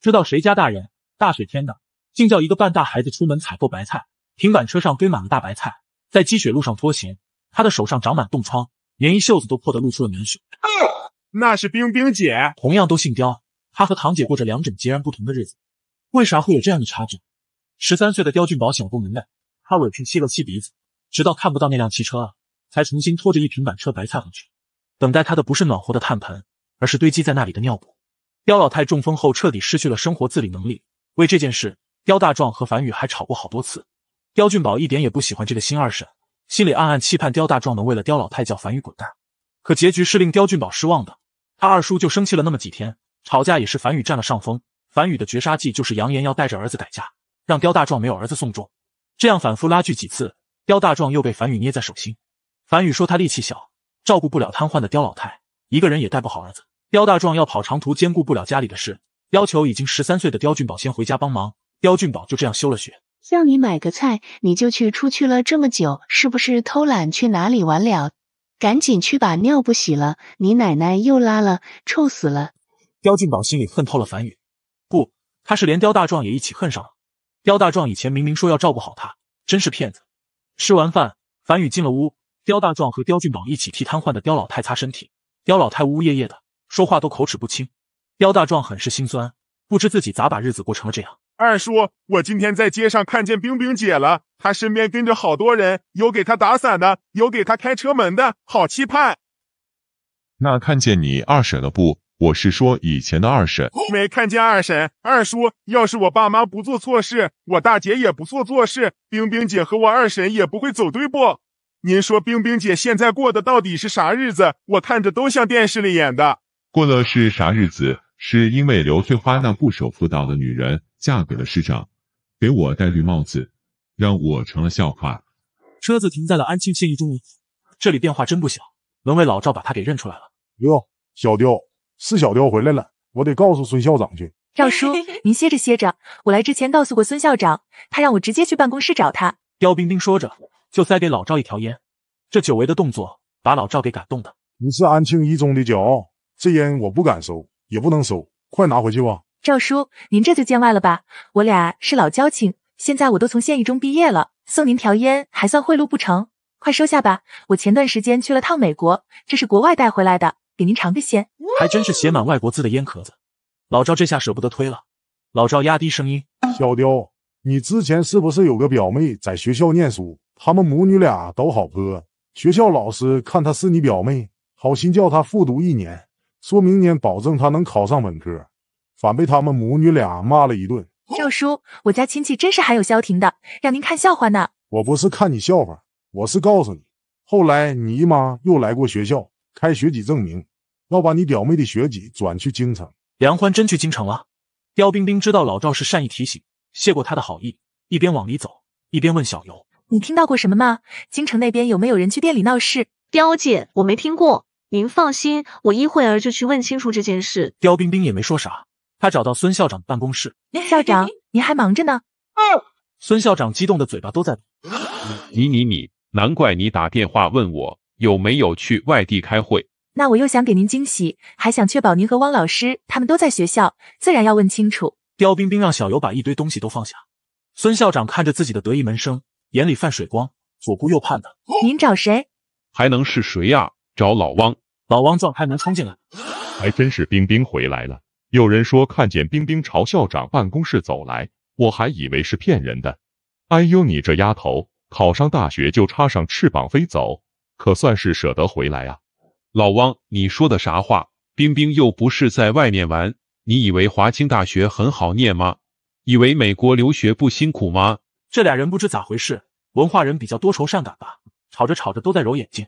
知道谁家大人，大雪天的，竟叫一个半大孩子出门采购白菜。平板车上堆满了大白菜，在积雪路上拖行，他的手上长满冻疮，连衣袖子都破得露出了棉袖。那是冰冰姐，同样都姓刁，她和堂姐过着两种截然不同的日子，为啥会有这样的差距？十三岁的刁俊宝想不明白，他委屈吸了吸鼻子，直到看不到那辆汽车了，才重新拖着一平板车白菜回去。等待他的不是暖和的炭盆，而是堆积在那里的尿布。刁老太中风后彻底失去了生活自理能力，为这件事，刁大壮和樊宇还吵过好多次。刁俊宝一点也不喜欢这个新二婶，心里暗暗期盼刁大壮能为了刁老太叫樊宇滚蛋。可结局是令刁俊宝失望的，他二叔就生气了那么几天，吵架也是樊宇占了上风。樊宇的绝杀技就是扬言要带着儿子改嫁，让刁大壮没有儿子送终。这样反复拉锯几次，刁大壮又被樊宇捏在手心。樊宇说他力气小，照顾不了瘫痪的刁老太，一个人也带不好儿子。刁大壮要跑长途，兼顾不了家里的事，要求已经十三岁的刁俊宝先回家帮忙。刁俊宝就这样休了学。叫你买个菜，你就去出去了这么久，是不是偷懒？去哪里玩了？赶紧去把尿布洗了，你奶奶又拉了，臭死了！刁俊宝心里恨透了樊宇，不，他是连刁大壮也一起恨上了。刁大壮以前明明说要照顾好他，真是骗子！吃完饭，樊宇进了屋，刁大壮和刁俊宝一起替瘫痪的刁老太擦身体。刁老太呜呜咽咽的。说话都口齿不清，刁大壮很是心酸，不知自己咋把日子过成了这样。二叔，我今天在街上看见冰冰姐了，她身边跟着好多人，有给她打伞的，有给她开车门的，好期盼。那看见你二婶了不？我是说以前的二婶。没看见二婶，二叔。要是我爸妈不做错事，我大姐也不做错事，冰冰姐和我二婶也不会走对不？您说冰冰姐现在过的到底是啥日子？我看着都像电视里演的。过的是啥日子？是因为刘翠花那不守妇道的女人嫁给了市长，给我戴绿帽子，让我成了笑话。车子停在了安庆县一中这里变化真不小。能为老赵把他给认出来了。哟，小刁，是小刁回来了，我得告诉孙校长去。赵叔，您歇着歇着，我来之前告诉过孙校长，他让我直接去办公室找他。刁冰冰说着，就塞给老赵一条烟。这久违的动作把老赵给感动的。你是安庆一中的骄傲。这烟我不敢收，也不能收，快拿回去吧。赵叔，您这就见外了吧？我俩是老交情，现在我都从县一中毕业了，送您条烟还算贿赂不成？快收下吧。我前段时间去了趟美国，这是国外带回来的，给您尝个鲜，还真是写满外国字的烟壳子。老赵这下舍不得推了。老赵压低声音：“小刁，你之前是不是有个表妹在学校念书？他们母女俩都好喝，学校老师看她是你表妹，好心叫她复读一年。”说明年保证他能考上本科，反被他们母女俩骂了一顿。赵叔，我家亲戚真是还有消停的，让您看笑话呢。我不是看你笑话，我是告诉你，后来你姨妈又来过学校，开学籍证明要把你表妹的学籍转去京城。梁欢真去京城了。刁冰冰知道老赵是善意提醒，谢过他的好意，一边往里走，一边问小尤：“你听到过什么吗？京城那边有没有人去店里闹事？”刁姐，我没听过。您放心，我一会儿就去问清楚这件事。刁冰冰也没说啥，他找到孙校长办公室。校长，您还忙着呢。嗯。孙校长激动的嘴巴都在抖。你你你，难怪你打电话问我有没有去外地开会。那我又想给您惊喜，还想确保您和汪老师他们都在学校，自然要问清楚。刁冰冰让小尤把一堆东西都放下。孙校长看着自己的得意门生，眼里泛水光，左顾右盼的。您找谁？还能是谁呀？找老汪。老汪撞开门冲进来，还真是冰冰回来了。有人说看见冰冰朝校长办公室走来，我还以为是骗人的。哎呦，你这丫头考上大学就插上翅膀飞走，可算是舍得回来啊！老汪，你说的啥话？冰冰又不是在外面玩，你以为华清大学很好念吗？以为美国留学不辛苦吗？这俩人不知咋回事，文化人比较多愁善感吧？吵着吵着都在揉眼睛。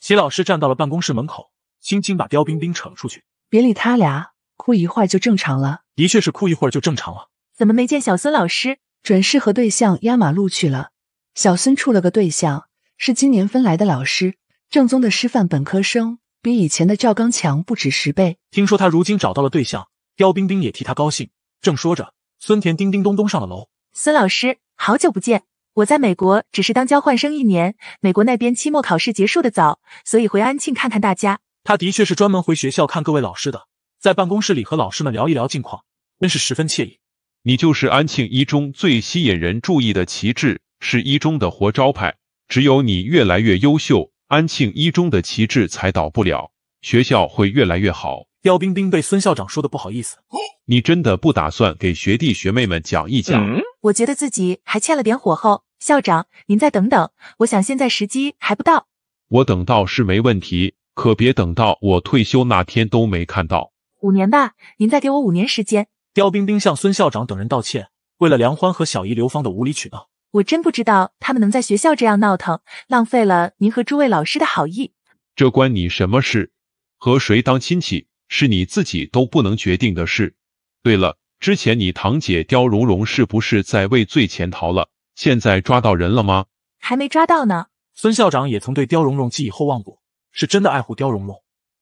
齐老师站到了办公室门口。轻轻把刁冰冰扯了出去，别理他俩，哭一会儿就正常了。的确是哭一会儿就正常了。怎么没见小孙老师？准是和对象压马路去了。小孙处了个对象，是今年分来的老师，正宗的师范本科生，比以前的赵刚强不止十倍。听说他如今找到了对象，刁冰冰也替他高兴。正说着，孙田叮叮咚咚上了楼。孙老师，好久不见。我在美国只是当交换生一年，美国那边期末考试结束的早，所以回安庆看看大家。他的确是专门回学校看各位老师的，在办公室里和老师们聊一聊近况，真是十分惬意。你就是安庆一中最吸引人注意的旗帜，是一中的活招牌。只有你越来越优秀，安庆一中的旗帜才倒不了，学校会越来越好。刁冰冰被孙校长说的不好意思。你真的不打算给学弟学妹们讲一讲？我觉得自己还欠了点火候。校长，您再等等，我想现在时机还不到。我等到是没问题。可别等到我退休那天都没看到。五年吧，您再给我五年时间。刁冰冰向孙校长等人道歉，为了梁欢和小姨刘芳的无理取闹，我真不知道他们能在学校这样闹腾，浪费了您和诸位老师的好意。这关你什么事？和谁当亲戚是你自己都不能决定的事。对了，之前你堂姐刁蓉蓉是不是在畏罪潜逃了？现在抓到人了吗？还没抓到呢。孙校长也曾对刁蓉蓉寄以厚望过。是真的爱护刁蓉蓉，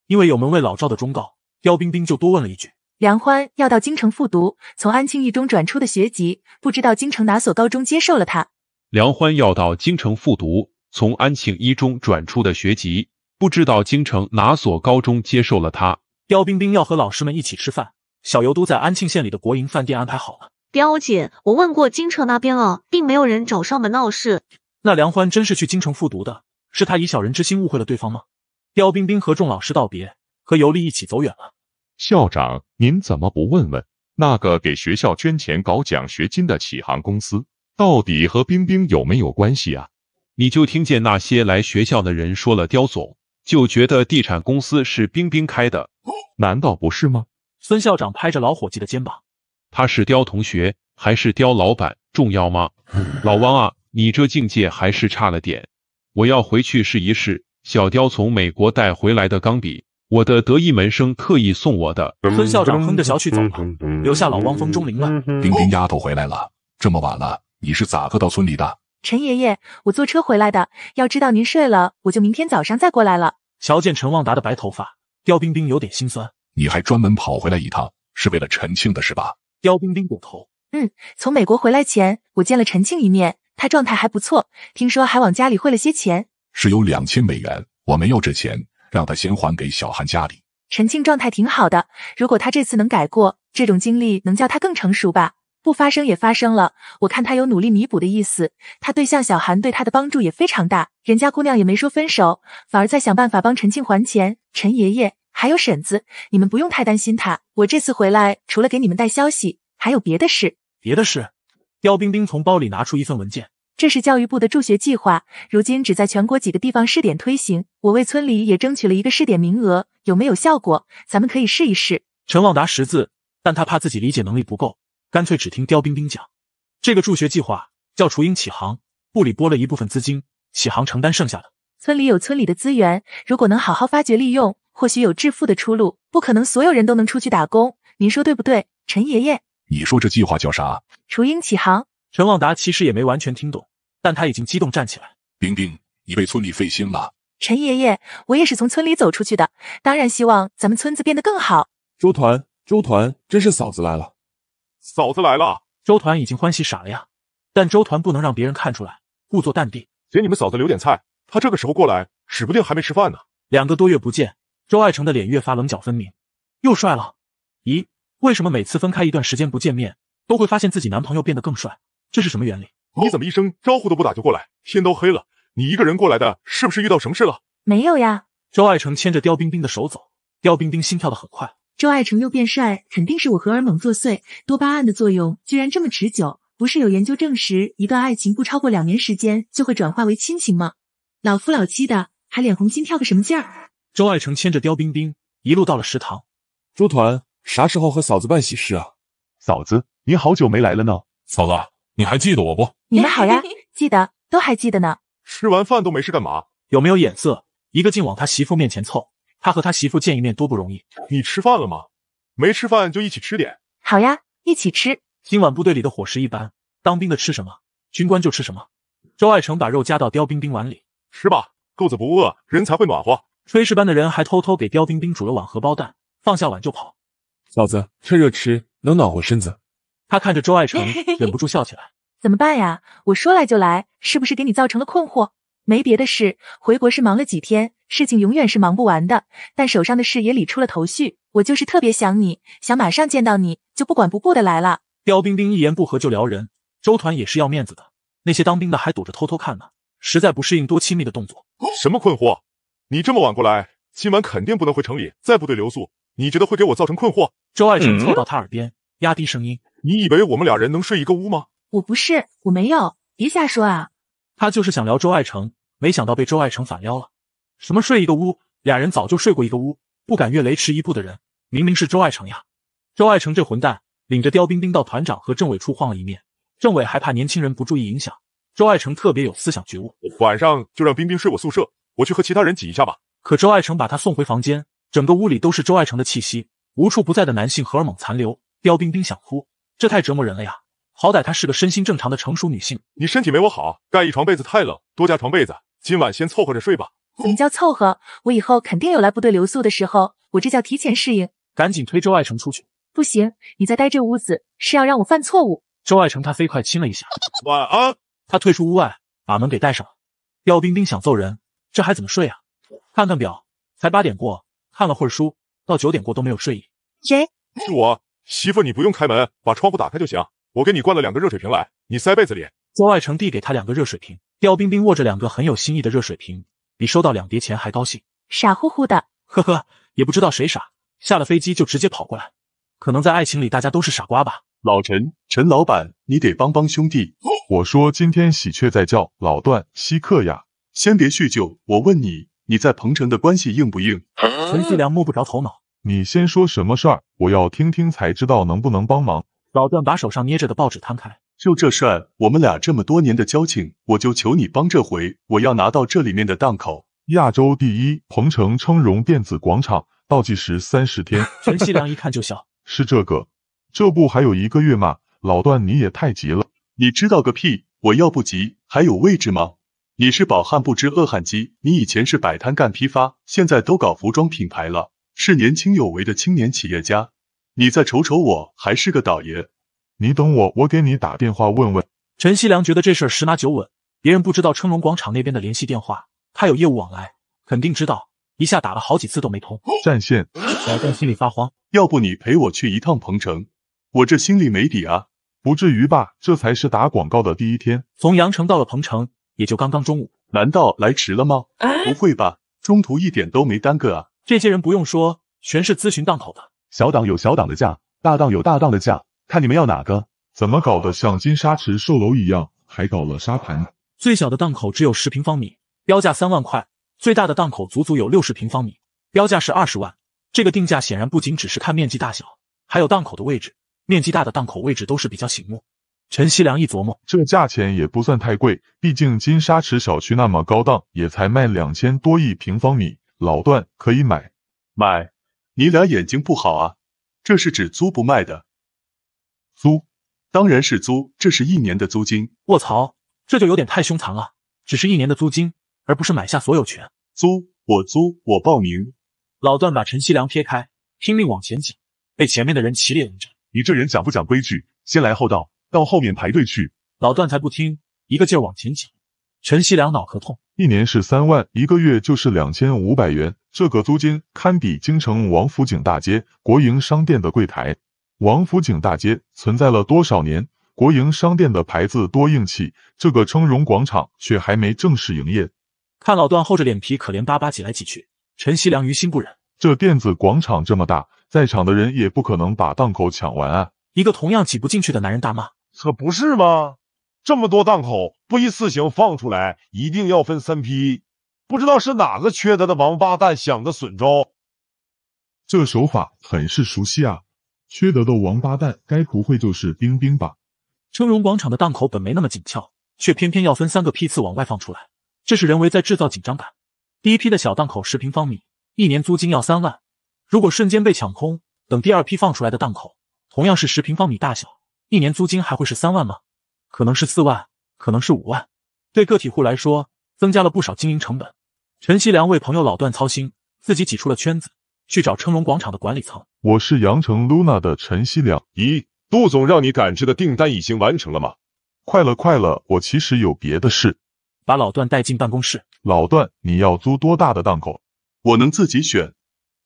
因为有门卫老赵的忠告，刁冰冰就多问了一句：“梁欢要到京城复读，从安庆一中转出的学籍，不知道京城哪所高中接受了他？”梁欢要到京城复读，从安庆一中转出的学籍，不知道京城哪所高中接受了他？刁冰冰要和老师们一起吃饭，小尤都在安庆县里的国营饭店安排好了。刁姐，我问过京城那边了，并没有人找上门闹事。那梁欢真是去京城复读的，是他以小人之心误会了对方吗？刁冰冰和众老师道别，和尤丽一起走远了。校长，您怎么不问问那个给学校捐钱搞奖学金的启航公司，到底和冰冰有没有关系啊？你就听见那些来学校的人说了刁总，就觉得地产公司是冰冰开的，难道不是吗？孙校长拍着老伙计的肩膀，他是刁同学还是刁老板重要吗？老汪啊，你这境界还是差了点，我要回去试一试。小刁从美国带回来的钢笔，我的得意门生特意送我的。孙校长哼着小曲走了，留下老汪风中凌乱。冰冰丫头回来了，这么晚了，你是咋个到村里的？陈爷爷，我坐车回来的。要知道您睡了，我就明天早上再过来了。瞧见陈旺达的白头发，刁冰冰有点心酸。你还专门跑回来一趟，是为了陈庆的是吧？刁冰冰点头。嗯，从美国回来前，我见了陈庆一面，他状态还不错，听说还往家里汇了些钱。是有两千美元，我没有这钱，让他先还给小韩家里。陈庆状态挺好的，如果他这次能改过，这种经历能叫他更成熟吧？不发生也发生了，我看他有努力弥补的意思。他对象小韩对他的帮助也非常大，人家姑娘也没说分手，反而在想办法帮陈庆还钱。陈爷爷还有婶子，你们不用太担心他。我这次回来除了给你们带消息，还有别的事。别的事，刁冰冰从包里拿出一份文件。这是教育部的助学计划，如今只在全国几个地方试点推行。我为村里也争取了一个试点名额，有没有效果，咱们可以试一试。陈旺达识字，但他怕自己理解能力不够，干脆只听刁冰冰讲。这个助学计划叫“雏鹰启航”，部里拨了一部分资金，启航承担剩下的。村里有村里的资源，如果能好好发掘利用，或许有致富的出路。不可能所有人都能出去打工，您说对不对，陈爷爷？你说这计划叫啥？雏鹰启航。陈旺达其实也没完全听懂。但他已经激动站起来。冰冰，你为村里费心了。陈爷爷，我也是从村里走出去的，当然希望咱们村子变得更好。周团，周团，真是嫂子来了，嫂子来了。周团已经欢喜傻了呀，但周团不能让别人看出来，故作淡定，给你们嫂子留点菜。他这个时候过来，指不定还没吃饭呢。两个多月不见，周爱成的脸越发棱角分明，又帅了。咦，为什么每次分开一段时间不见面，都会发现自己男朋友变得更帅？这是什么原理？你怎么一声招呼都不打就过来？天都黑了，你一个人过来的，是不是遇到什么事了？没有呀。周爱成牵着刁冰冰的手走，刁冰冰心跳的很快。周爱成又变帅，肯定是我荷尔蒙作祟，多巴胺的作用居然这么持久。不是有研究证实，一段爱情不超过两年时间就会转化为亲情吗？老夫老妻的还脸红心跳个什么劲儿？周爱成牵着刁冰冰一路到了食堂。朱团啥时候和嫂子办喜事啊？嫂子，您好久没来了呢，嫂子。你还记得我不？你们好呀，记得，都还记得呢。吃完饭都没事干嘛？有没有眼色？一个劲往他媳妇面前凑，他和他媳妇见一面多不容易。你吃饭了吗？没吃饭就一起吃点。好呀，一起吃。今晚部队里的伙食一般，当兵的吃什么，军官就吃什么。周爱成把肉夹到刁冰冰碗里，吃吧，肚子不饿人才会暖和。炊事班的人还偷偷给刁冰冰煮了碗荷包蛋，放下碗就跑。嫂子，趁热吃，能暖和身子。他看着周爱成，忍不住笑起来。怎么办呀？我说来就来，是不是给你造成了困惑？没别的事，回国是忙了几天，事情永远是忙不完的，但手上的事也理出了头绪。我就是特别想你，想马上见到你，就不管不顾的来了。刁冰冰一言不合就撩人，周团也是要面子的，那些当兵的还躲着偷偷看呢，实在不适应多亲密的动作。什么困惑？你这么晚过来，今晚肯定不能回城里，在部队留宿，你觉得会给我造成困惑？周爱成凑到他耳边。压低声音，你以为我们俩人能睡一个屋吗？我不是，我没有，别瞎说啊！他就是想聊周爱成，没想到被周爱成反撩了。什么睡一个屋？俩人早就睡过一个屋，不敢越雷池一步的人，明明是周爱成呀！周爱成这混蛋，领着刁冰冰到团长和政委处晃了一面，政委还怕年轻人不注意影响，周爱成特别有思想觉悟，晚上就让冰冰睡我宿舍，我去和其他人挤一下吧。可周爱成把他送回房间，整个屋里都是周爱成的气息，无处不在的男性荷尔蒙残留。刁冰冰想哭，这太折磨人了呀！好歹她是个身心正常的成熟女性，你身体没我好，盖一床被子太冷，多加床被子。今晚先凑合着睡吧。怎么叫凑合？我以后肯定有来部队留宿的时候，我这叫提前适应。赶紧推周爱成出去。不行，你再待这屋子是要让我犯错误。周爱成他飞快亲了一下，晚安。他退出屋外，把门给带上。了。刁冰冰想揍人，这还怎么睡啊？看看表，才八点过。看了会书，到九点过都没有睡意。谁？是我。媳妇，你不用开门，把窗户打开就行。我给你灌了两个热水瓶来，你塞被子里。周爱成递给他两个热水瓶，刁冰冰握着两个很有心意的热水瓶，比收到两叠钱还高兴，傻乎乎的。呵呵，也不知道谁傻，下了飞机就直接跑过来，可能在爱情里大家都是傻瓜吧。老陈，陈老板，你得帮帮兄弟。我说今天喜鹊在叫，老段，稀客呀，先别叙旧，我问你，你在鹏城的关系硬不硬？陈思良摸不着头脑。你先说什么事儿？我要听听才知道能不能帮忙。老段把手上捏着的报纸摊开，就这事儿，我们俩这么多年的交情，我就求你帮这回。我要拿到这里面的档口，亚洲第一，鹏城称荣电子广场，倒计时三十天。陈锡良一看就笑，是这个？这不还有一个月吗？老段你也太急了。你知道个屁！我要不急，还有位置吗？你是饱汉不知饿汉饥。你以前是摆摊干批发，现在都搞服装品牌了。是年轻有为的青年企业家，你再瞅瞅，我还是个倒爷。你等我，我给你打电话问问。陈西良觉得这事儿十拿九稳，别人不知道春龙广场那边的联系电话，他有业务往来，肯定知道。一下打了好几次都没通，占线。老邓心里发慌，要不你陪我去一趟彭城？我这心里没底啊，不至于吧？这才是打广告的第一天，从阳城到了彭城，也就刚刚中午，难道来迟了吗？不会吧，中途一点都没耽搁啊。这些人不用说，全是咨询档口的。小档有小档的价，大档有大档的价，看你们要哪个。怎么搞得像金沙池售楼一样，还搞了沙盘？最小的档口只有十平方米，标价三万块；最大的档口足足有六十平方米，标价是二十万。这个定价显然不仅只是看面积大小，还有档口的位置。面积大的档口位置都是比较醒目。陈锡良一琢磨，这价钱也不算太贵，毕竟金沙池小区那么高档，也才卖两千多一平方米。老段可以买，买，你俩眼睛不好啊？这是只租不卖的。租，当然是租，这是一年的租金。卧槽，这就有点太凶残了，只是一年的租金，而不是买下所有权。租，我租，我报名。老段把陈锡良撇开，拼命往前挤，被前面的人齐列围着。你这人讲不讲规矩？先来后到，到后面排队去。老段才不听，一个劲儿往前挤。陈锡良脑壳痛。一年是三万，一个月就是两千五百元，这个租金堪比京城王府井大街国营商店的柜台。王府井大街存在了多少年？国营商店的牌子多硬气，这个称荣广场却还没正式营业。看老段厚着脸皮，可怜巴巴挤来挤去。陈锡良于心不忍，这电子广场这么大，在场的人也不可能把档口抢完啊！一个同样挤不进去的男人大骂：“可不是吗？”这么多档口不一次性放出来，一定要分三批。不知道是哪个缺德的王八蛋想的损招。这手法很是熟悉啊！缺德的王八蛋该不会就是冰冰吧？峥荣广场的档口本没那么紧俏，却偏偏要分三个批次往外放出来，这是人为在制造紧张感。第一批的小档口十平方米，一年租金要三万。如果瞬间被抢空，等第二批放出来的档口同样是十平方米大小，一年租金还会是三万吗？可能是四万，可能是五万。对个体户来说，增加了不少经营成本。陈锡良为朋友老段操心，自己挤出了圈子，去找成龙广场的管理层。我是羊城 Luna 的陈锡良。咦，杜总让你赶制的订单已经完成了吗？快了，快了。我其实有别的事，把老段带进办公室。老段，你要租多大的档口？我能自己选。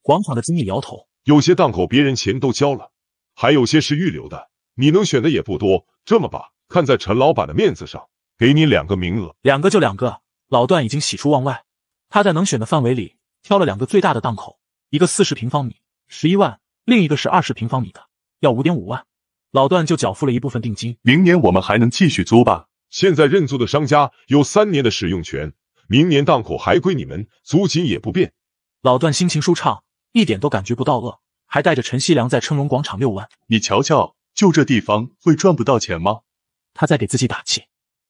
广场的经理摇头，有些档口别人钱都交了，还有些是预留的，你能选的也不多。这么吧。看在陈老板的面子上，给你两个名额，两个就两个。老段已经喜出望外，他在能选的范围里挑了两个最大的档口，一个四十平方米，十一万；另一个是二十平方米的，要五点五万。老段就缴付了一部分定金。明年我们还能继续租吧？现在认租的商家有三年的使用权，明年档口还归你们，租金也不变。老段心情舒畅，一点都感觉不到饿，还带着陈锡良在春龙广场遛弯。你瞧瞧，就这地方会赚不到钱吗？他在给自己打气。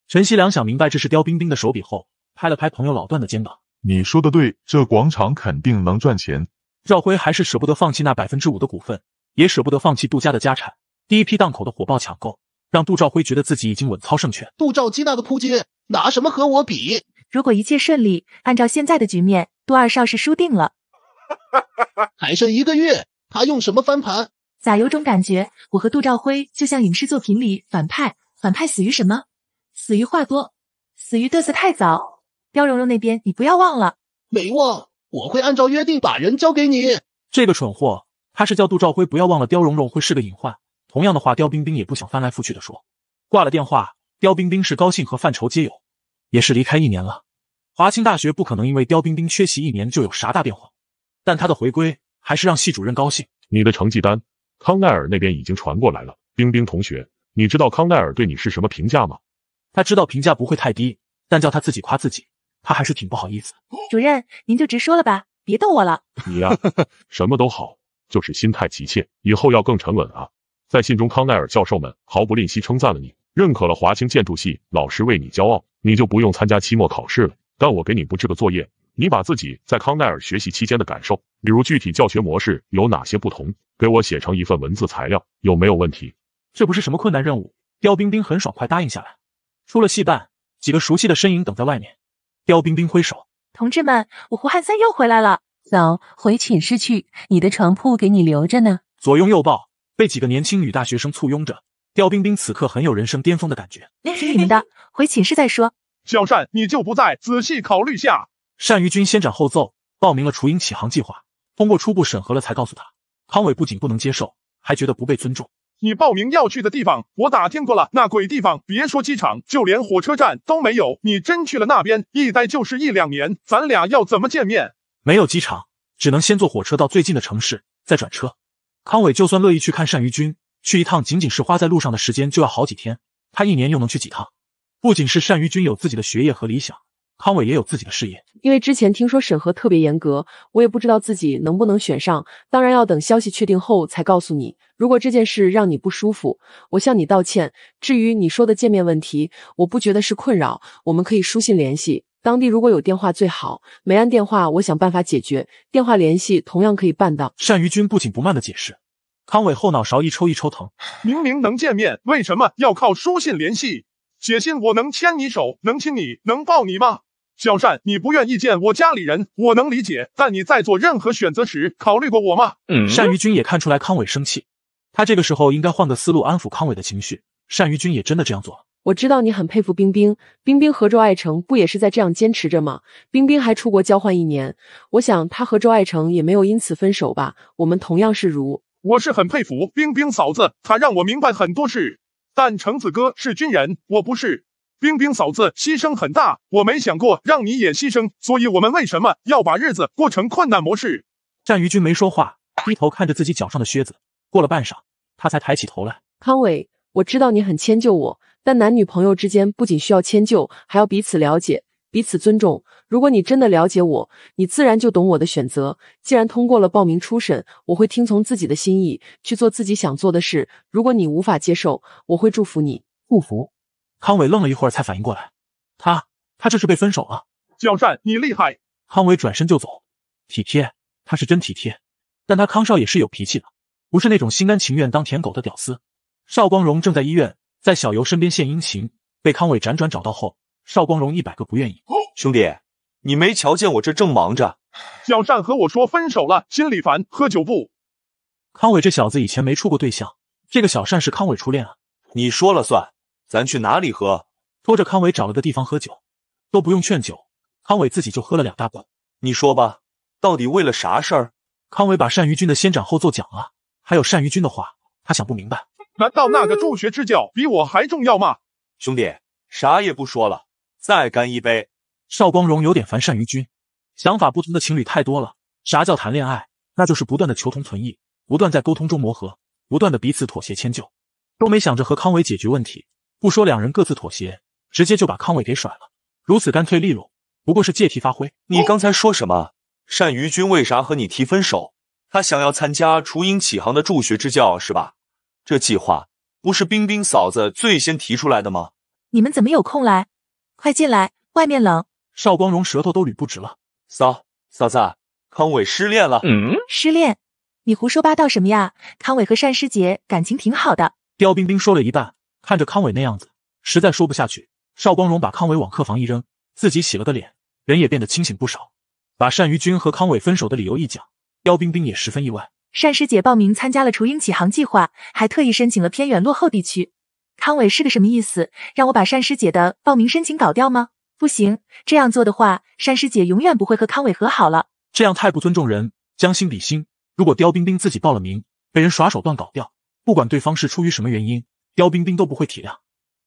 陈锡良想明白这是刁冰冰的手笔后，拍了拍朋友老段的肩膀：“你说的对，这广场肯定能赚钱。”赵辉还是舍不得放弃那百分之五的股份，也舍不得放弃杜家的家产。第一批档口的火爆抢购，让杜兆辉觉得自己已经稳操胜券。杜兆基那个扑街，拿什么和我比？如果一切顺利，按照现在的局面，杜二少是输定了。哈哈，还剩一个月，他用什么翻盘？咋有种感觉，我和杜兆辉就像影视作品里反派？反派死于什么？死于话多，死于嘚瑟太早。刁蓉蓉那边你不要忘了。没忘，我会按照约定把人交给你。这个蠢货，他是叫杜兆辉，不要忘了，刁蓉蓉会是个隐患。同样的话，刁冰冰也不想翻来覆去的说。挂了电话，刁冰冰是高兴和范畴皆有，也是离开一年了。华清大学不可能因为刁冰冰缺席一年就有啥大变化，但他的回归还是让系主任高兴。你的成绩单，康奈尔那边已经传过来了，冰冰同学。你知道康奈尔对你是什么评价吗？他知道评价不会太低，但叫他自己夸自己，他还是挺不好意思。主任，您就直说了吧，别逗我了。你呀，什么都好，就是心态急切，以后要更沉稳啊。在信中，康奈尔教授们毫不吝惜称赞了你，认可了华清建筑系老师为你骄傲，你就不用参加期末考试了。但我给你布置个作业，你把自己在康奈尔学习期间的感受，比如具体教学模式有哪些不同，给我写成一份文字材料，有没有问题？这不是什么困难任务，刁冰冰很爽快答应下来。出了戏班，几个熟悉的身影等在外面。刁冰冰挥手：“同志们，我胡汉三又回来了。走，回寝室去，你的床铺给你留着呢。”左拥右抱，被几个年轻女大学生簇拥着，刁冰冰此刻很有人生巅峰的感觉。听你们的，回寝室再说。小善，你就不再仔细考虑下？单于军先斩后奏，报名了雏鹰起航计划，通过初步审核了才告诉他。康伟不仅不能接受，还觉得不被尊重。你报名要去的地方，我打听过了，那鬼地方别说机场，就连火车站都没有。你真去了那边，一待就是一两年，咱俩要怎么见面？没有机场，只能先坐火车到最近的城市，再转车。康伟就算乐意去看单于君，去一趟仅仅是花在路上的时间就要好几天，他一年又能去几趟？不仅是单于君有自己的学业和理想。康伟也有自己的事业，因为之前听说审核特别严格，我也不知道自己能不能选上。当然要等消息确定后才告诉你。如果这件事让你不舒服，我向你道歉。至于你说的见面问题，我不觉得是困扰，我们可以书信联系。当地如果有电话最好，没按电话，我想办法解决。电话联系同样可以办到。单于君不紧不慢的解释，康伟后脑勺一抽一抽疼，明明能见面，为什么要靠书信联系？写信，我能牵你手，能亲你，能抱你吗？小善，你不愿意见我家里人，我能理解。但你在做任何选择时，考虑过我吗？嗯。单于君也看出来康伟生气，他这个时候应该换个思路安抚康伟的情绪。单于君也真的这样做了。我知道你很佩服冰冰，冰冰和周爱成不也是在这样坚持着吗？冰冰还出国交换一年，我想他和周爱成也没有因此分手吧？我们同样是如，我是很佩服冰冰嫂子，她让我明白很多事。但橙子哥是军人，我不是。冰冰嫂子牺牲很大，我没想过让你也牺牲，所以我们为什么要把日子过成困难模式？战余军没说话，低头看着自己脚上的靴子。过了半晌，他才抬起头来。康伟，我知道你很迁就我，但男女朋友之间不仅需要迁就，还要彼此了解。彼此尊重。如果你真的了解我，你自然就懂我的选择。既然通过了报名初审，我会听从自己的心意，去做自己想做的事。如果你无法接受，我会祝福你。不服？康伟愣了一会儿，才反应过来，他他这是被分手了。江善，你厉害！康伟转身就走。体贴，他是真体贴，但他康少也是有脾气的，不是那种心甘情愿当舔狗的屌丝。邵光荣正在医院，在小游身边献殷勤，被康伟辗转找到后。邵光荣一百个不愿意。兄弟，你没瞧见我这正忙着。小善和我说分手了，心里烦，喝酒不？康伟这小子以前没处过对象，这个小善是康伟初恋啊。你说了算，咱去哪里喝？拖着康伟找了个地方喝酒，都不用劝酒，康伟自己就喝了两大罐。你说吧，到底为了啥事儿？康伟把单于军的先斩后奏讲了，还有单于军的话，他想不明白。难道那个助学支教比我还重要吗？兄弟，啥也不说了。再干一杯。邵光荣有点烦。单于君，想法不同的情侣太多了。啥叫谈恋爱？那就是不断的求同存异，不断在沟通中磨合，不断的彼此妥协迁就，都没想着和康伟解决问题。不说两人各自妥协，直接就把康伟给甩了，如此干脆利落，不过是借题发挥。你刚才说什么？单于君为啥和你提分手？他想要参加雏鹰启航的助学支教，是吧？这计划不是冰冰嫂子最先提出来的吗？你们怎么有空来？快进来，外面冷。邵光荣舌头都捋不直了，嫂嫂子，康伟失恋了。失恋？你胡说八道什么呀？康伟和单师姐感情挺好的。刁冰冰说了一半，看着康伟那样子，实在说不下去。邵光荣把康伟往客房一扔，自己洗了个脸，人也变得清醒不少。把单于君和康伟分手的理由一讲，刁冰冰也十分意外。单师姐报名参加了雏鹰起航计划，还特意申请了偏远落后地区。康伟是个什么意思？让我把单师姐的报名申请搞掉吗？不行，这样做的话，单师姐永远不会和康伟和好了。这样太不尊重人。将心比心，如果刁冰冰自己报了名，被人耍手段搞掉，不管对方是出于什么原因，刁冰冰都不会体谅。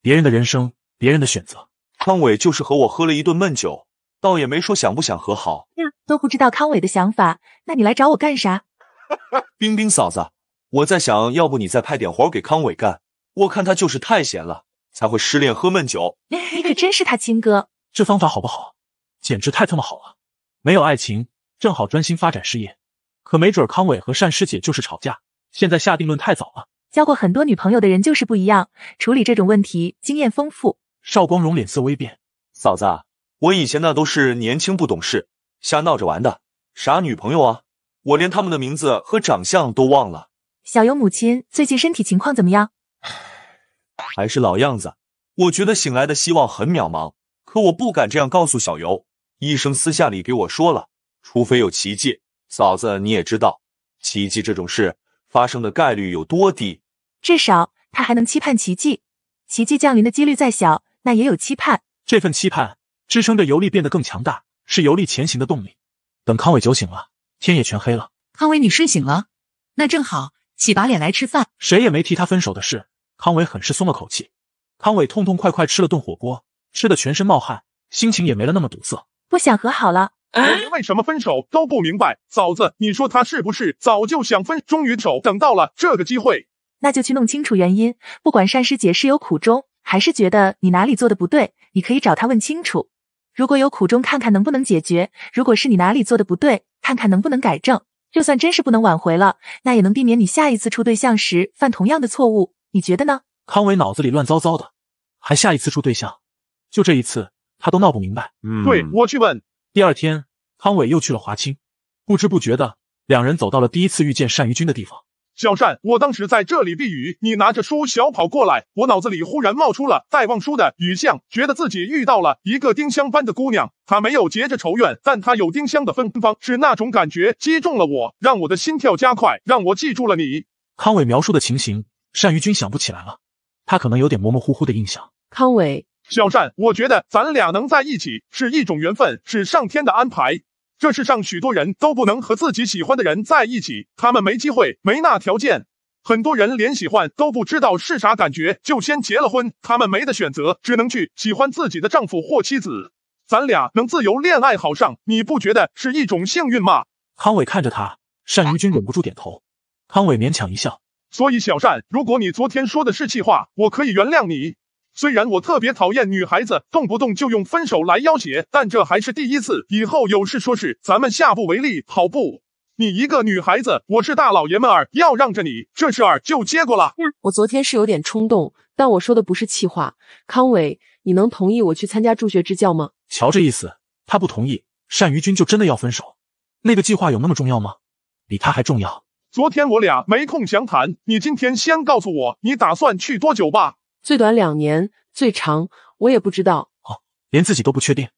别人的人生，别人的选择。康伟就是和我喝了一顿闷酒，倒也没说想不想和好。嗯，都不知道康伟的想法，那你来找我干啥？哈哈，冰冰嫂子，我在想，要不你再派点活给康伟干。我看他就是太闲了，才会失恋喝闷酒。你可真是他亲哥，这方法好不好？简直太他妈好了！没有爱情，正好专心发展事业。可没准康伟和单师姐就是吵架，现在下定论太早了。交过很多女朋友的人就是不一样，处理这种问题经验丰富。邵光荣脸色微变，嫂子，我以前那都是年轻不懂事，瞎闹着玩的傻女朋友啊，我连他们的名字和长相都忘了。小游母亲最近身体情况怎么样？还是老样子，我觉得醒来的希望很渺茫，可我不敢这样告诉小尤。医生私下里给我说了，除非有奇迹。嫂子你也知道，奇迹这种事发生的概率有多低。至少他还能期盼奇迹，奇迹降临的几率再小，那也有期盼。这份期盼支撑着尤力变得更强大，是尤力前行的动力。等康伟酒醒了，天也全黑了。康伟，你睡醒了，那正好，洗把脸来吃饭。谁也没提他分手的事。康伟很是松了口气。康伟痛痛快快吃了顿火锅，吃的全身冒汗，心情也没了那么堵塞。不想和好了，为什么分手都不明白？嫂子，你说他是不是早就想分，终于等到了这个机会？那就去弄清楚原因。不管单师姐是有苦衷，还是觉得你哪里做的不对，你可以找她问清楚。如果有苦衷，看看能不能解决；如果是你哪里做的不对，看看能不能改正。就算真是不能挽回了，那也能避免你下一次处对象时犯同样的错误。你觉得呢？康伟脑子里乱糟糟的，还下一次处对象，就这一次他都闹不明白。嗯，对，我去问。第二天，康伟又去了华清，不知不觉的，两人走到了第一次遇见单于君的地方。小单，我当时在这里避雨，你拿着书小跑过来，我脑子里忽然冒出了戴望舒的《雨巷》，觉得自己遇到了一个丁香般的姑娘。她没有结着仇怨，但她有丁香的芬芳，是那种感觉击中了我，让我的心跳加快，让我记住了你。康伟描述的情形。单于君想不起来了，他可能有点模模糊糊的印象。康伟，小善，我觉得咱俩能在一起是一种缘分，是上天的安排。这世上许多人都不能和自己喜欢的人在一起，他们没机会，没那条件。很多人连喜欢都不知道是啥感觉，就先结了婚，他们没得选择，只能去喜欢自己的丈夫或妻子。咱俩能自由恋爱好上，你不觉得是一种幸运吗？康伟看着他，单于君忍不住点头。康伟勉强一笑。所以，小善，如果你昨天说的是气话，我可以原谅你。虽然我特别讨厌女孩子动不动就用分手来要挟，但这还是第一次。以后有事说事，咱们下不为例，好不？你一个女孩子，我是大老爷们儿，要让着你，这事儿就结过了。我昨天是有点冲动，但我说的不是气话。康伟，你能同意我去参加助学支教吗？瞧这意思，他不同意，单于君就真的要分手？那个计划有那么重要吗？比他还重要。昨天我俩没空详谈，你今天先告诉我你打算去多久吧？最短两年，最长我也不知道，哦，连自己都不确定。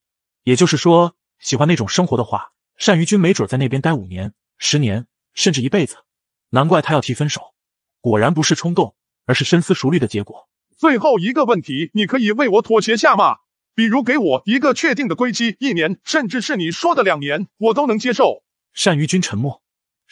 也就是说，喜欢那种生活的话，单于君没准在那边待五年、十年，甚至一辈子。难怪他要提分手，果然不是冲动，而是深思熟虑的结果。最后一个问题，你可以为我妥协下吗？比如给我一个确定的归期，一年，甚至是你说的两年，我都能接受。单于君沉默。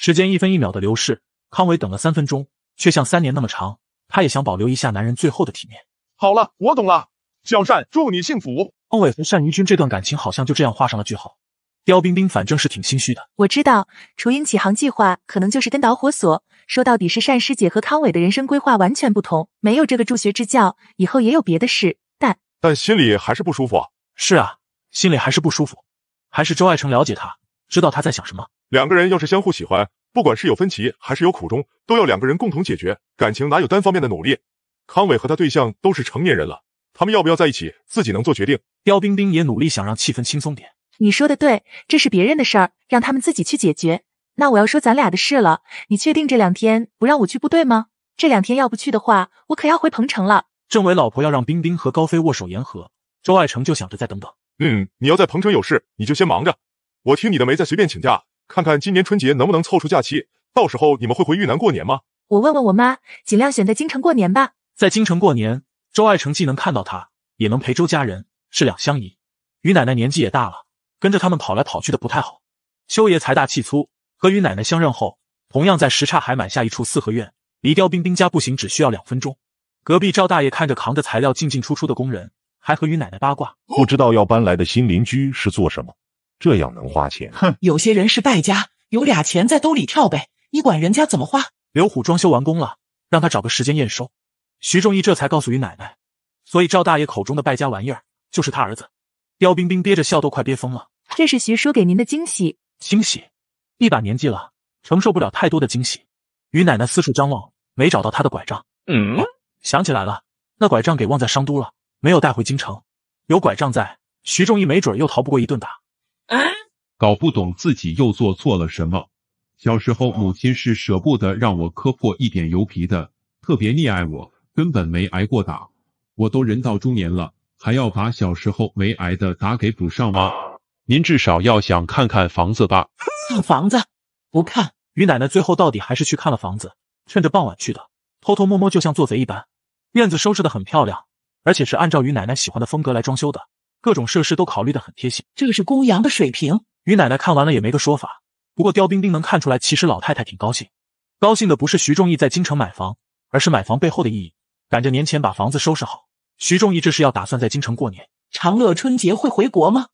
时间一分一秒的流逝，康伟等了三分钟，却像三年那么长。他也想保留一下男人最后的体面。好了，我懂了，小善，祝你幸福。康伟和单于君这段感情好像就这样画上了句号。刁冰冰反正是挺心虚的。我知道雏鹰起航计划可能就是根导火索。说到底，是单师姐和康伟的人生规划完全不同。没有这个助学支教，以后也有别的事，但但心里还是不舒服。是啊，心里还是不舒服。还是周爱成了解他，知道他在想什么。两个人要是相互喜欢，不管是有分歧还是有苦衷，都要两个人共同解决。感情哪有单方面的努力？康伟和他对象都是成年人了，他们要不要在一起，自己能做决定。刁冰冰也努力想让气氛轻松点。你说的对，这是别人的事儿，让他们自己去解决。那我要说咱俩的事了。你确定这两天不让我去部队吗？这两天要不去的话，我可要回彭城了。政委老婆要让冰冰和高飞握手言和，周爱成就想着再等等。嗯，你要在彭城有事，你就先忙着。我听你的，没再随便请假。看看今年春节能不能凑出假期，到时候你们会回豫南过年吗？我问问我妈，尽量选在京城过年吧。在京城过年，周爱成既能看到他，也能陪周家人，是两相宜。于奶奶年纪也大了，跟着他们跑来跑去的不太好。秋爷财大气粗，和于奶奶相认后，同样在什刹海买下一处四合院，离刁冰冰家步行只需要两分钟。隔壁赵大爷看着扛着材料进进出出的工人，还和于奶奶八卦，不知道要搬来的新邻居是做什么。这样能花钱？哼，有些人是败家，有俩钱在兜里跳呗，你管人家怎么花？刘虎装修完工了，让他找个时间验收。徐仲义这才告诉于奶奶，所以赵大爷口中的败家玩意儿就是他儿子。刁冰冰憋着笑都快憋疯了。这是徐叔给您的惊喜？惊喜？一把年纪了，承受不了太多的惊喜。于奶奶四处张望，没找到他的拐杖。嗯，想起来了，那拐杖给忘在商都了，没有带回京城。有拐杖在，徐仲义没准又逃不过一顿打。搞不懂自己又做错了什么。小时候母亲是舍不得让我磕破一点油皮的，特别溺爱我，根本没挨过打。我都人到中年了，还要把小时候没挨的打给补上吗？您至少要想看看房子吧。看房子不看。于奶奶最后到底还是去看了房子，趁着傍晚去的，偷偷摸摸就像做贼一般。院子收拾的很漂亮，而且是按照于奶奶喜欢的风格来装修的。各种设施都考虑的很贴心，这个是公羊的水平。于奶奶看完了也没个说法，不过刁冰冰能看出来，其实老太太挺高兴。高兴的不是徐仲义在京城买房，而是买房背后的意义。赶着年前把房子收拾好，徐仲义这是要打算在京城过年。长乐春节会回国吗？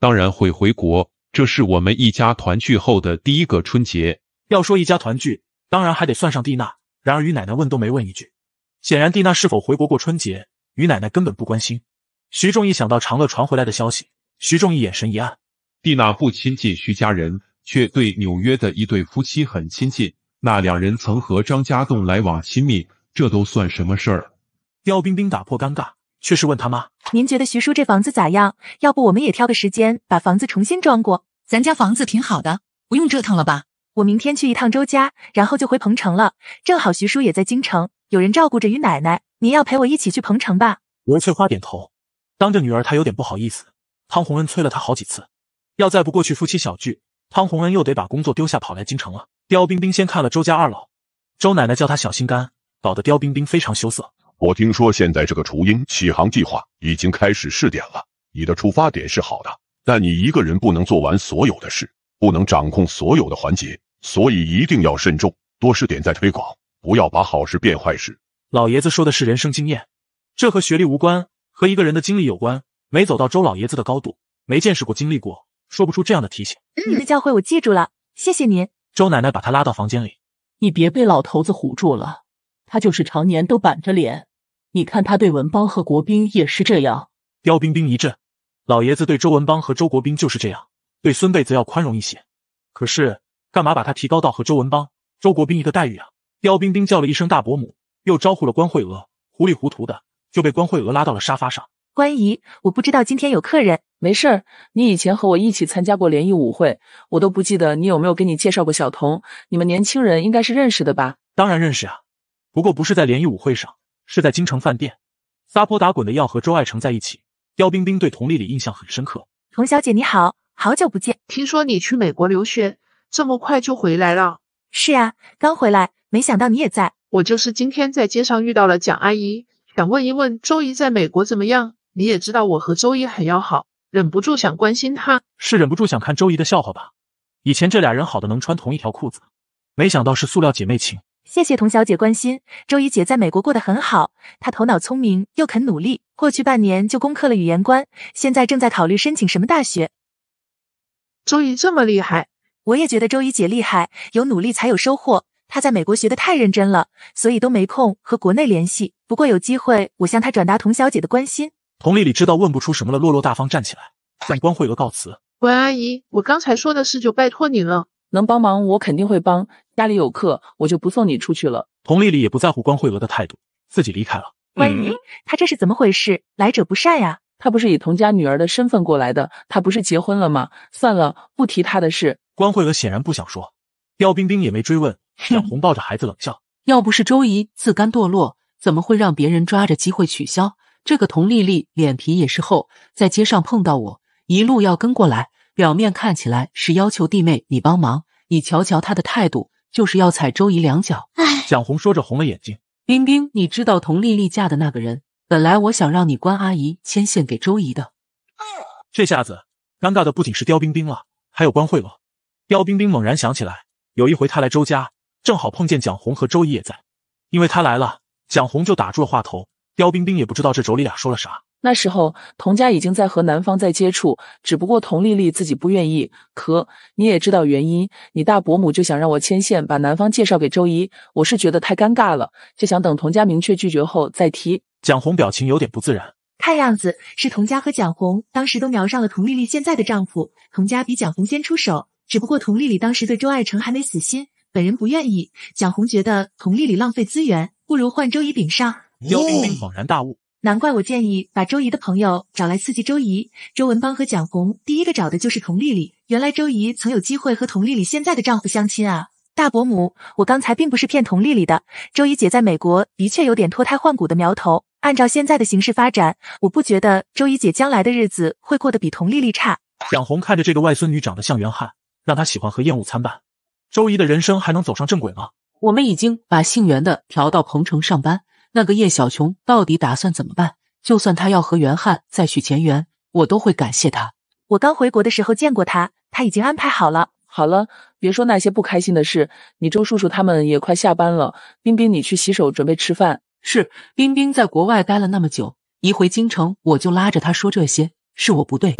当然会回国，这是我们一家团聚后的第一个春节。要说一家团聚，当然还得算上蒂娜。然而于奶奶问都没问一句，显然蒂娜是否回国过春节，于奶奶根本不关心。徐仲义想到长乐传回来的消息，徐仲义眼神一暗。蒂娜不亲近徐家人，却对纽约的一对夫妻很亲近。那两人曾和张家栋来往亲密，这都算什么事儿？刁冰冰打破尴尬，却是问他妈：“您觉得徐叔这房子咋样？要不我们也挑个时间把房子重新装过？咱家房子挺好的，不用折腾了吧？我明天去一趟周家，然后就回彭城了。正好徐叔也在京城，有人照顾着于奶奶。您要陪我一起去彭城吧？”罗翠花点头。当着女儿，他有点不好意思。汤洪恩催了他好几次，要再不过去夫妻小聚，汤洪恩又得把工作丢下跑来京城了。刁冰冰先看了周家二老，周奶奶叫他小心肝，搞得刁冰冰非常羞涩。我听说现在这个雏鹰启航计划已经开始试点了，你的出发点是好的，但你一个人不能做完所有的事，不能掌控所有的环节，所以一定要慎重，多试点再推广，不要把好事变坏事。老爷子说的是人生经验，这和学历无关。和一个人的经历有关，没走到周老爷子的高度，没见识过经历过，说不出这样的提醒。您的教诲我记住了，谢谢您。周奶奶把他拉到房间里，你别被老头子唬住了，他就是常年都板着脸，你看他对文邦和国兵也是这样。刁冰冰一震，老爷子对周文邦和周国兵就是这样，对孙辈则要宽容一些。可是，干嘛把他提高到和周文邦、周国兵一个待遇啊？刁冰冰叫了一声大伯母，又招呼了关慧娥，糊里糊涂的。就被关惠娥拉到了沙发上。关姨，我不知道今天有客人，没事儿。你以前和我一起参加过联谊舞会，我都不记得你有没有给你介绍过小童。你们年轻人应该是认识的吧？当然认识啊，不过不是在联谊舞会上，是在京城饭店撒泼打滚的要和周爱成在一起。姚冰冰对佟丽丽印象很深刻。佟小姐，你好，好久不见。听说你去美国留学，这么快就回来了？是啊，刚回来，没想到你也在。我就是今天在街上遇到了蒋阿姨。想问一问周姨在美国怎么样？你也知道我和周姨很要好，忍不住想关心她。是忍不住想看周姨的笑话吧？以前这俩人好的能穿同一条裤子，没想到是塑料姐妹情。谢谢童小姐关心，周姨姐在美国过得很好。她头脑聪明又肯努力，过去半年就攻克了语言关，现在正在考虑申请什么大学。周姨这么厉害，我也觉得周姨姐厉害。有努力才有收获。他在美国学的太认真了，所以都没空和国内联系。不过有机会，我向他转达童小姐的关心。童丽丽知道问不出什么了，落落大方站起来，向关慧娥告辞。关阿姨，我刚才说的事就拜托您了。能帮忙我肯定会帮。家里有客，我就不送你出去了。童丽丽也不在乎关慧娥的态度，自己离开了。关姨，她这是怎么回事？来者不善呀！她不是以童家女儿的身份过来的，她不是结婚了吗？算了，不提她的事。关慧娥显然不想说，刁冰冰也没追问。蒋红抱着孩子冷笑：“要不是周姨自甘堕落，怎么会让别人抓着机会取消？这个佟丽丽脸皮也是厚，在街上碰到我，一路要跟过来。表面看起来是要求弟妹你帮忙，你瞧瞧她的态度，就是要踩周姨两脚。”蒋红说着红了眼睛。冰冰，你知道佟丽丽嫁的那个人？本来我想让你关阿姨牵线给周姨的，这下子尴尬的不仅是刁冰冰了，还有关慧罗。刁冰冰猛然想起来，有一回她来周家。正好碰见蒋红和周姨也在，因为她来了，蒋红就打住了话头。刁冰冰也不知道这妯娌俩说了啥。那时候童家已经在和男方在接触，只不过童丽丽自己不愿意。可你也知道原因，你大伯母就想让我牵线，把男方介绍给周姨。我是觉得太尴尬了，就想等童家明确拒绝后再提。蒋红表情有点不自然，看样子是童家和蒋红当时都瞄上了童丽丽现在的丈夫。童家比蒋红先出手，只不过童丽丽当时对周爱成还没死心。本人不愿意，蒋红觉得佟丽丽浪费资源，不如换周怡顶上。刁冰冰恍然大悟，难怪我建议把周怡的朋友找来刺激周怡。周文邦和蒋红第一个找的就是童丽丽，原来周怡曾有机会和童丽丽现在的丈夫相亲啊。大伯母，我刚才并不是骗童丽丽的，周怡姐在美国的确有点脱胎换骨的苗头。按照现在的形势发展，我不觉得周怡姐将来的日子会过得比童丽丽差。蒋红看着这个外孙女长得像袁翰，让她喜欢和厌恶参半。周姨的人生还能走上正轨吗？我们已经把姓袁的调到鹏城上班。那个叶小琼到底打算怎么办？就算她要和袁汉再续前缘，我都会感谢她。我刚回国的时候见过她，她已经安排好了。好了，别说那些不开心的事。你周叔叔他们也快下班了。冰冰，你去洗手准备吃饭。是，冰冰在国外待了那么久，一回京城我就拉着他说这些，是我不对。